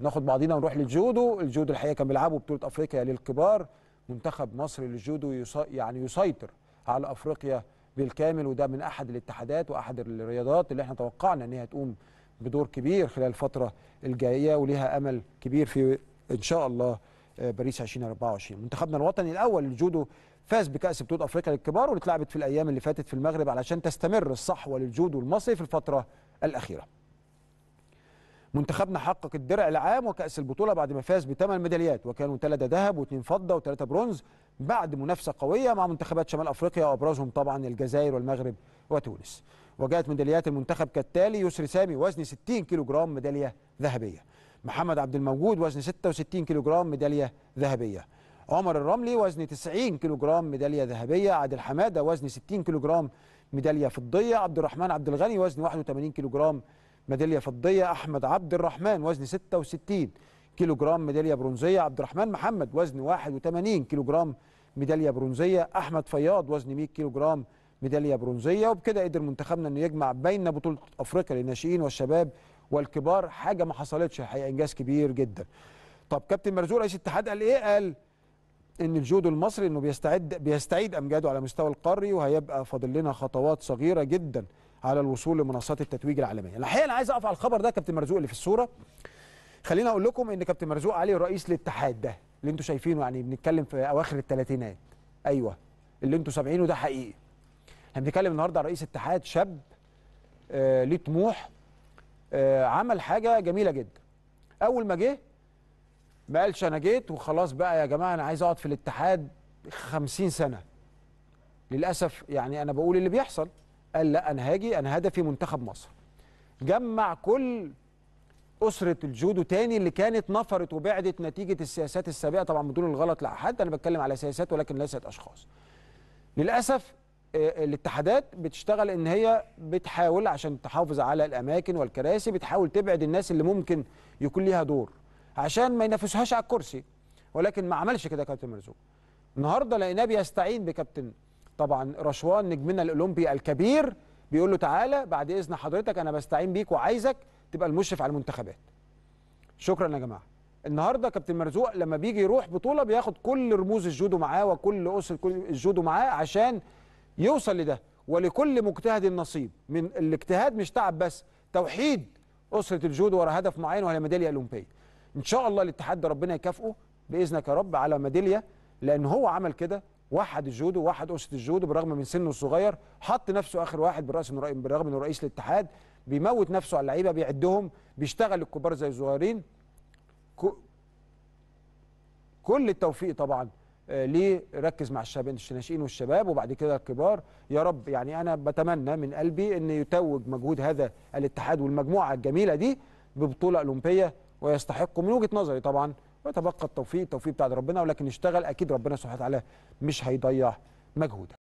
ناخد بعضينا ونروح للجودو الجودو الحقيقه كان بيلعبوا بطوله افريقيا للكبار منتخب مصر للجودو يعني يسيطر على افريقيا بالكامل وده من احد الاتحادات واحد الرياضات اللي احنا توقعنا ان هي تقوم بدور كبير خلال الفتره الجايه وليها امل كبير في ان شاء الله آه، باريس 2024 منتخبنا الوطني الاول للجودو فاز بكاس بطوله افريقيا للكبار واللي اتلعبت في الايام اللي فاتت في المغرب علشان تستمر الصحوه للجودو المصري في الفتره الاخيره منتخبنا حقق الدرع العام وكأس البطولة بعد ما فاز بثمان ميداليات وكانوا ثلاثة ذهب واثنين فضة وثلاثة برونز بعد منافسة قوية مع منتخبات شمال أفريقيا وأبرزهم طبعا الجزائر والمغرب وتونس وجاءت ميداليات المنتخب كالتالي يسري سامي وزن 60 كيلو جرام ميدالية ذهبية محمد عبد الموجود وزن 66 كيلو جرام ميدالية ذهبية عمر الرملي وزن 90 كيلو جرام ميدالية ذهبية عادل حمادة وزن 60 كيلو جرام ميدالية فضية عبد الرحمن عبد الغني وزن 81 كيلو جرام ميداليه فضيه احمد عبد الرحمن وزن 66 كيلو جرام ميداليه برونزيه عبد الرحمن محمد وزن 81 كيلو جرام ميداليه برونزيه احمد فياض وزن 100 كيلو جرام ميداليه برونزيه وبكده قدر منتخبنا انه يجمع بين بطوله افريقيا للناشئين والشباب والكبار حاجه ما حصلتش الحقيقه انجاز كبير جدا. طب كابتن مرزوق رئيس الاتحاد قال ايه؟ قال ان الجودو المصري انه بيستعد بيستعيد امجاده على مستوى القاري وهيبقى فاضل لنا خطوات صغيره جدا على الوصول لمنصات التتويج العالميه الحقيقه انا عايز اقف على الخبر ده كابتن مرزوق اللي في الصوره خليني اقول لكم ان كابتن مرزوق علي رئيس الاتحاد ده اللي انتم شايفينه يعني بنتكلم في اواخر الثلاثينات ايوه اللي انتم سامعينه ده حقيقي احنا بنتكلم النهارده عن رئيس اتحاد شاب آه ليه طموح آه عمل حاجه جميله جدا اول ما جه ما قالش انا جيت وخلاص بقى يا جماعه انا عايز اقعد في الاتحاد 50 سنه للاسف يعني انا بقول اللي بيحصل قال لا أنا هاجي أنا هدفي منتخب مصر جمع كل أسرة الجودو تاني اللي كانت نفرت وبعدت نتيجة السياسات السابقة طبعا بدون الغلط لأحد أنا بتكلم على سياسات ولكن ليست أشخاص للأسف آه، آه، الاتحادات بتشتغل ان هي بتحاول عشان تحافظ على الاماكن والكراسي بتحاول تبعد الناس اللي ممكن يكون ليها دور عشان ما ينافسوهاش على الكرسي ولكن ما عملش كده كابتن مرزوق النهارده لقيناه بيستعين بكابتن طبعا رشوان نجمنا الاولمبي الكبير بيقول له تعالى بعد اذن حضرتك انا بستعين بيك وعايزك تبقى المشرف على المنتخبات شكرا يا جماعه النهارده كابتن مرزوق لما بيجي يروح بطوله بياخد كل رموز الجودو معاه وكل كل الجودو معاه عشان يوصل لده ولكل مجتهد نصيب من الاجتهاد مش تعب بس توحيد اسره الجودو ورا هدف معين وهي ميداليه اولمبيه ان شاء الله الاتحاد ربنا يكافئه باذنك يا رب على ميداليه لان هو عمل كده وحد الجودو وحد اسره الجودو برغم من سنه الصغير حط نفسه اخر واحد بالراس برغم انه رئيس الاتحاد بيموت نفسه على اللعيبه بيعدهم بيشتغل الكبار زي الصغيرين كل التوفيق طبعا آه، ليه ركز مع الشباب الناشئين والشباب وبعد كده الكبار يا رب يعني انا بتمنى من قلبي ان يتوج مجهود هذا الاتحاد والمجموعه الجميله دي ببطوله اولمبيه ويستحقوا من وجهه نظري طبعا ويتبقى التوفيق التوفيق بتاع ربنا ولكن اشتغل اكيد ربنا سبحانه وتعالى مش هيضيع مجهودك